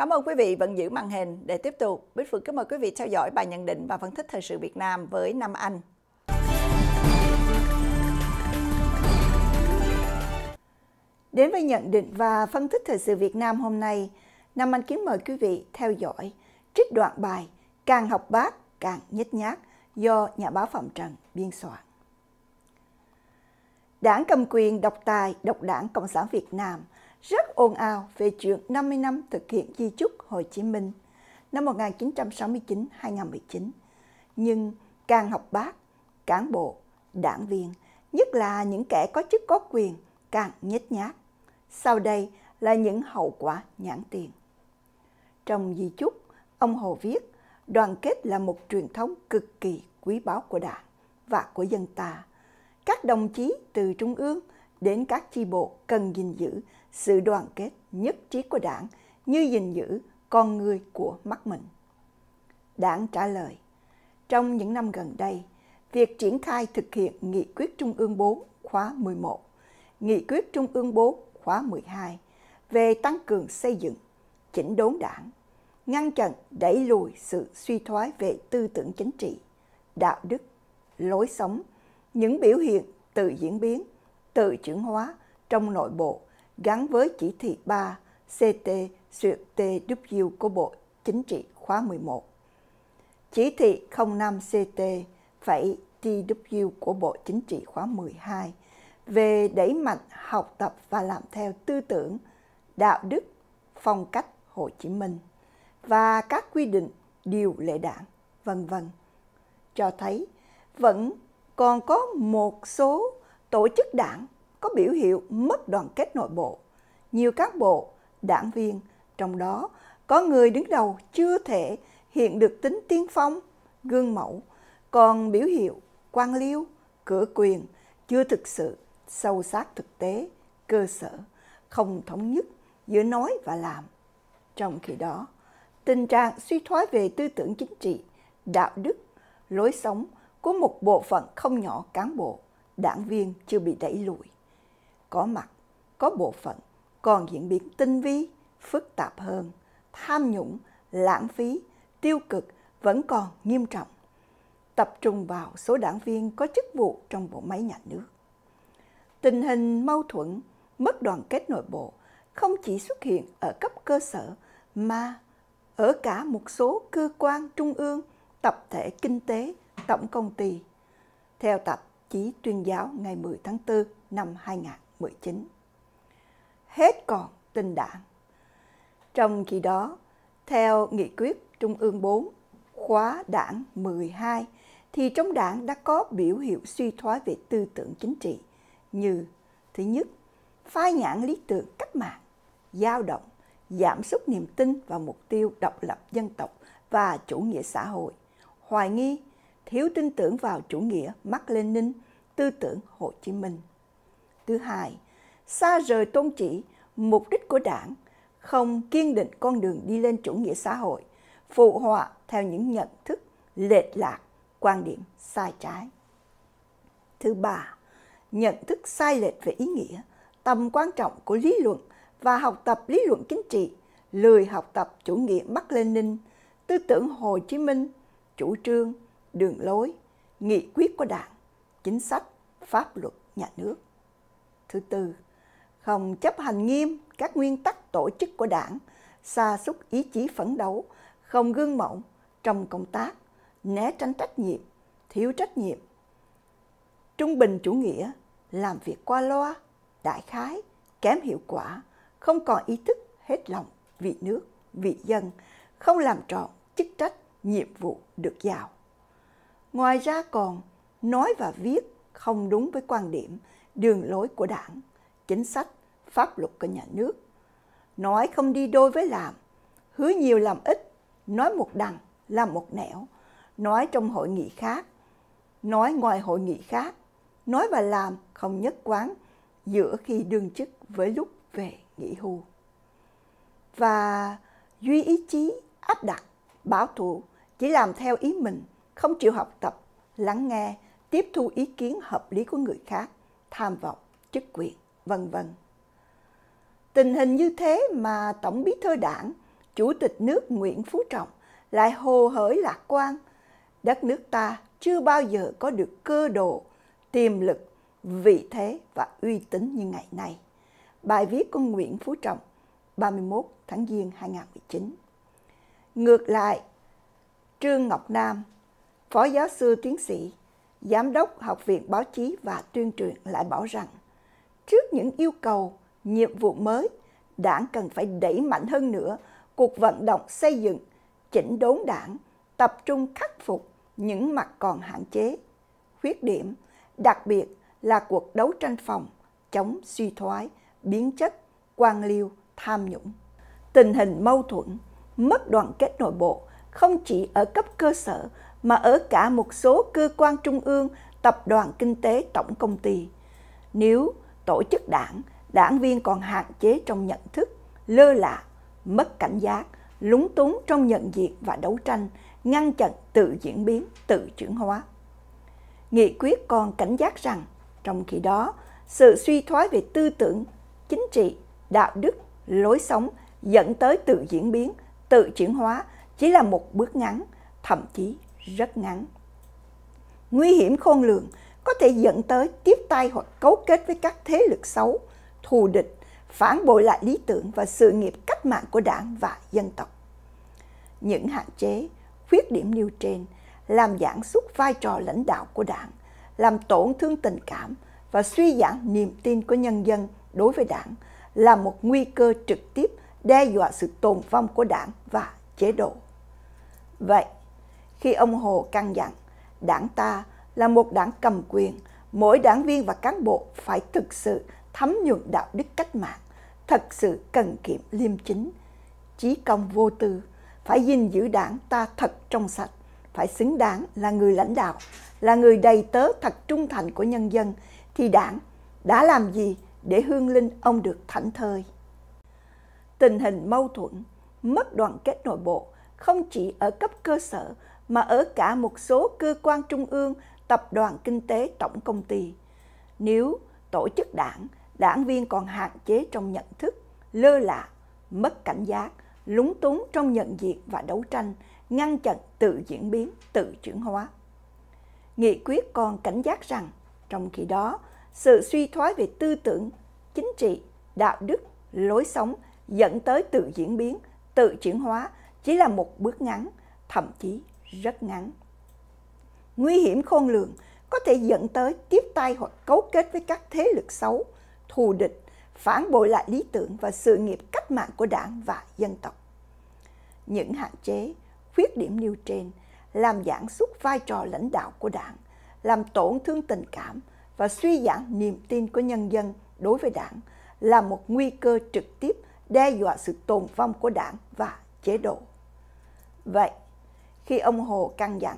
Cảm ơn quý vị vẫn giữ màn hình để tiếp tục. Bích Phượng kính mời quý vị theo dõi bài nhận định và phân tích thời sự Việt Nam với Nam Anh. Đến với nhận định và phân tích thời sự Việt Nam hôm nay, Nam Anh kính mời quý vị theo dõi trích đoạn bài Càng học bác càng nhếch nhác do nhà báo Phạm Trần biên soạn. Đảng cầm quyền độc tài, độc đảng Cộng sản Việt Nam – rất ồn ào về chuyện 50 năm thực hiện di chúc Hồ Chí Minh năm 1969-2019. Nhưng càng học bác, cán bộ, đảng viên, nhất là những kẻ có chức có quyền càng nhếch nhác. Sau đây là những hậu quả nhãn tiền. Trong di chúc, ông Hồ viết đoàn kết là một truyền thống cực kỳ quý báu của đảng và của dân ta. Các đồng chí từ trung ương – đến các chi bộ cần gìn giữ sự đoàn kết nhất trí của đảng như gìn giữ con người của mắt mình. Đảng trả lời, trong những năm gần đây, việc triển khai thực hiện Nghị quyết Trung ương 4 khóa 11, Nghị quyết Trung ương 4 khóa 12 về tăng cường xây dựng, chỉnh đốn đảng, ngăn chặn đẩy lùi sự suy thoái về tư tưởng chính trị, đạo đức, lối sống, những biểu hiện tự diễn biến tự chuyển hóa trong nội bộ gắn với chỉ thị 3 CT duyệt TW của Bộ Chính trị khóa 11. Chỉ thị 05 CT phẩy TW của Bộ Chính trị khóa 12 về đẩy mạnh học tập và làm theo tư tưởng, đạo đức, phong cách Hồ Chí Minh và các quy định điều lệ đảng, vân vân cho thấy vẫn còn có một số tổ chức đảng có biểu hiệu mất đoàn kết nội bộ. Nhiều cán bộ, đảng viên, trong đó có người đứng đầu chưa thể hiện được tính tiên phong, gương mẫu, còn biểu hiệu quan liêu, cửa quyền chưa thực sự sâu sát thực tế, cơ sở, không thống nhất giữa nói và làm. Trong khi đó, tình trạng suy thoái về tư tưởng chính trị, đạo đức, lối sống của một bộ phận không nhỏ cán bộ đảng viên chưa bị đẩy lùi. Có mặt, có bộ phận còn diễn biến tinh vi, phức tạp hơn, tham nhũng, lãng phí, tiêu cực vẫn còn nghiêm trọng. Tập trung vào số đảng viên có chức vụ trong bộ máy nhà nước. Tình hình mâu thuẫn, mất đoàn kết nội bộ không chỉ xuất hiện ở cấp cơ sở mà ở cả một số cơ quan trung ương, tập thể kinh tế, tổng công ty. Theo tạp chí tuyên giáo ngày 10 tháng 4 năm 2019. Hết còn tình đảng. Trong khi đó, theo nghị quyết Trung ương 4, khóa đảng 12, thì trong đảng đã có biểu hiện suy thoái về tư tưởng chính trị như thứ nhất, phai nhãn lý tưởng cách mạng, dao động, giảm sút niềm tin vào mục tiêu độc lập dân tộc và chủ nghĩa xã hội, hoài nghi thiếu tin tưởng vào chủ nghĩa Mác Lenin, tư tưởng Hồ Chí Minh. Thứ hai, xa rời tôn chỉ, mục đích của đảng, không kiên định con đường đi lên chủ nghĩa xã hội, phụ họa theo những nhận thức lệch lạc, quan điểm sai trái. Thứ ba, nhận thức sai lệch về ý nghĩa, tầm quan trọng của lý luận và học tập lý luận chính trị, lười học tập chủ nghĩa Mác Lenin, tư tưởng Hồ Chí Minh, chủ trương đường lối, nghị quyết của Đảng, chính sách, pháp luật nhà nước. Thứ tư, không chấp hành nghiêm các nguyên tắc tổ chức của Đảng, xa xúc ý chí phấn đấu, không gương mẫu trong công tác, né tránh trách nhiệm, thiếu trách nhiệm. Trung bình chủ nghĩa, làm việc qua loa, đại khái, kém hiệu quả, không còn ý thức hết lòng vì nước, vì dân, không làm trọn chức trách, nhiệm vụ được giao. Ngoài ra còn nói và viết không đúng với quan điểm, đường lối của đảng, chính sách, pháp luật của nhà nước. Nói không đi đôi với làm, hứa nhiều làm ít, nói một đằng, làm một nẻo, nói trong hội nghị khác, nói ngoài hội nghị khác, nói và làm không nhất quán giữa khi đương chức với lúc về nghỉ hưu. Và duy ý chí áp đặt, bảo thủ chỉ làm theo ý mình không chịu học tập, lắng nghe, tiếp thu ý kiến hợp lý của người khác, tham vọng, chức quyền, vân vân. Tình hình như thế mà Tổng bí thư đảng, Chủ tịch nước Nguyễn Phú Trọng lại hồ hởi lạc quan. Đất nước ta chưa bao giờ có được cơ đồ, tiềm lực, vị thế và uy tín như ngày nay. Bài viết của Nguyễn Phú Trọng 31 tháng Giêng 2019 Ngược lại, Trương Ngọc Nam Phó giáo sư tiến sĩ, Giám đốc Học viện Báo chí và Tuyên truyền lại bảo rằng, trước những yêu cầu, nhiệm vụ mới, đảng cần phải đẩy mạnh hơn nữa cuộc vận động xây dựng, chỉnh đốn đảng, tập trung khắc phục những mặt còn hạn chế, khuyết điểm, đặc biệt là cuộc đấu tranh phòng, chống suy thoái, biến chất, quan liêu, tham nhũng. Tình hình mâu thuẫn, mất đoàn kết nội bộ không chỉ ở cấp cơ sở mà ở cả một số cơ quan trung ương, tập đoàn kinh tế tổng công ty. Nếu tổ chức đảng, đảng viên còn hạn chế trong nhận thức, lơ là, mất cảnh giác, lúng túng trong nhận diện và đấu tranh, ngăn chặn tự diễn biến, tự chuyển hóa. Nghị quyết còn cảnh giác rằng, trong khi đó, sự suy thoái về tư tưởng, chính trị, đạo đức, lối sống dẫn tới tự diễn biến, tự chuyển hóa chỉ là một bước ngắn, thậm chí rất ngắn. Nguy hiểm khôn lường có thể dẫn tới tiếp tay hoặc cấu kết với các thế lực xấu, thù địch, phản bội lại lý tưởng và sự nghiệp cách mạng của đảng và dân tộc. Những hạn chế, khuyết điểm nêu trên làm giảm sút vai trò lãnh đạo của đảng, làm tổn thương tình cảm và suy giảm niềm tin của nhân dân đối với đảng là một nguy cơ trực tiếp đe dọa sự tồn vong của đảng và chế độ. Vậy, khi ông Hồ căn dặn đảng ta là một đảng cầm quyền, mỗi đảng viên và cán bộ phải thực sự thấm nhuận đạo đức cách mạng, thật sự cần kiệm liêm chính, chí công vô tư, phải gìn giữ đảng ta thật trong sạch, phải xứng đáng là người lãnh đạo, là người đầy tớ thật trung thành của nhân dân, thì đảng đã làm gì để hương linh ông được thảnh thơi? Tình hình mâu thuẫn, mất đoàn kết nội bộ không chỉ ở cấp cơ sở mà ở cả một số cơ quan trung ương, tập đoàn kinh tế tổng công ty. Nếu tổ chức đảng, đảng viên còn hạn chế trong nhận thức, lơ là, mất cảnh giác, lúng túng trong nhận diện và đấu tranh, ngăn chặn tự diễn biến, tự chuyển hóa. Nghị quyết còn cảnh giác rằng, trong khi đó, sự suy thoái về tư tưởng, chính trị, đạo đức, lối sống dẫn tới tự diễn biến, tự chuyển hóa chỉ là một bước ngắn, thậm chí rất ngắn. Nguy hiểm khôn lường có thể dẫn tới tiếp tay hoặc cấu kết với các thế lực xấu, thù địch, phản bội lại lý tưởng và sự nghiệp cách mạng của đảng và dân tộc. Những hạn chế, khuyết điểm nêu trên làm giảm sút vai trò lãnh đạo của đảng, làm tổn thương tình cảm và suy giảm niềm tin của nhân dân đối với đảng là một nguy cơ trực tiếp đe dọa sự tồn vong của đảng và chế độ. Vậy, khi ông Hồ căn dặn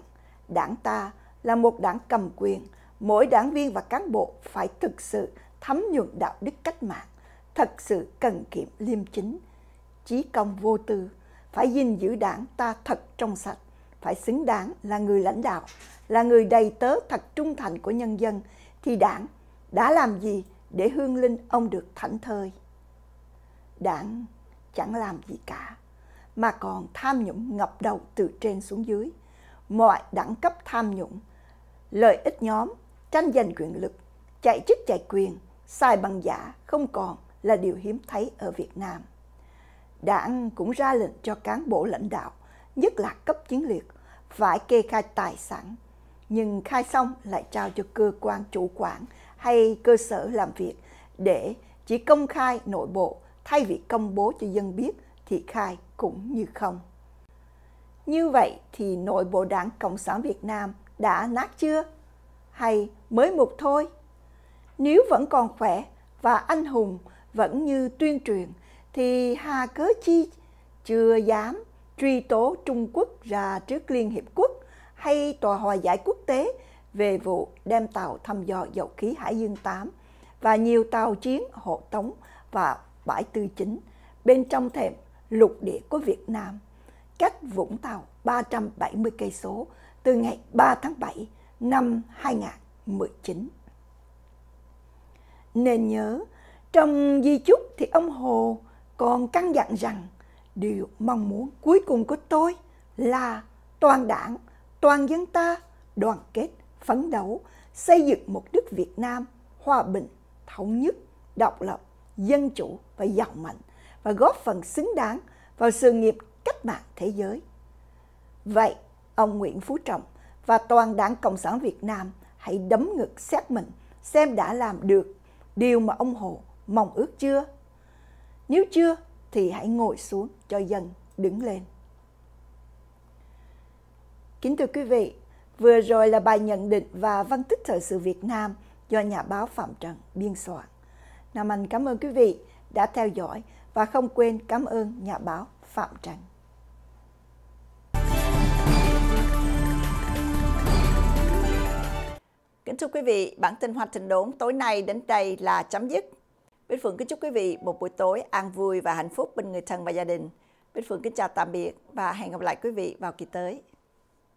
đảng ta là một đảng cầm quyền, mỗi đảng viên và cán bộ phải thực sự thấm nhuận đạo đức cách mạng, thật sự cần kiệm liêm chính, chí công vô tư, phải gìn giữ đảng ta thật trong sạch, phải xứng đáng là người lãnh đạo, là người đầy tớ thật trung thành của nhân dân, thì đảng đã làm gì để hương linh ông được thảnh thơi? Đảng chẳng làm gì cả mà còn tham nhũng ngập đầu từ trên xuống dưới. Mọi đẳng cấp tham nhũng, lợi ích nhóm, tranh giành quyền lực, chạy chức chạy quyền, sai bằng giả không còn là điều hiếm thấy ở Việt Nam. Đảng cũng ra lệnh cho cán bộ lãnh đạo, nhất là cấp chiến lược, phải kê khai tài sản, nhưng khai xong lại trao cho cơ quan chủ quản hay cơ sở làm việc để chỉ công khai nội bộ thay vì công bố cho dân biết thì khai cũng như không. Như vậy thì nội bộ đảng Cộng sản Việt Nam đã nát chưa? Hay mới một thôi? Nếu vẫn còn khỏe và anh hùng vẫn như tuyên truyền thì hà cớ chi chưa dám truy tố Trung Quốc ra trước Liên Hiệp Quốc hay Tòa Hòa giải quốc tế về vụ đem tàu thăm dò dầu khí Hải Dương 8 và nhiều tàu chiến hộ tống và bãi tư chính bên trong thềm lục địa của Việt Nam, cách Vũng Tàu 370 cây số từ ngày 3 tháng 7 năm 2019. Nên nhớ, trong di chúc thì ông Hồ còn căn dặn rằng điều mong muốn cuối cùng của tôi là toàn đảng, toàn dân ta đoàn kết, phấn đấu, xây dựng một đất Việt Nam hòa bình, thống nhất, độc lập, dân chủ và giàu mạnh và góp phần xứng đáng vào sự nghiệp cách mạng thế giới. Vậy, ông Nguyễn Phú Trọng và toàn Đảng Cộng sản Việt Nam hãy đấm ngực xét mình xem đã làm được điều mà ông Hồ mong ước chưa? Nếu chưa thì hãy ngồi xuống cho dân đứng lên. Kính thưa quý vị, vừa rồi là bài nhận định và phân tích thời sự Việt Nam do nhà báo Phạm Trần biên soạn. Nam Anh cảm ơn quý vị đã theo dõi và không quên cảm ơn nhà báo Phạm Trần. Kính thưa quý vị, bản tin Hoa Trình Đốn tối nay đến đây là chấm dứt. bên Phượng kính chúc quý vị một buổi tối an vui và hạnh phúc bên người thân và gia đình. bên Phượng kính chào tạm biệt và hẹn gặp lại quý vị vào kỳ tới.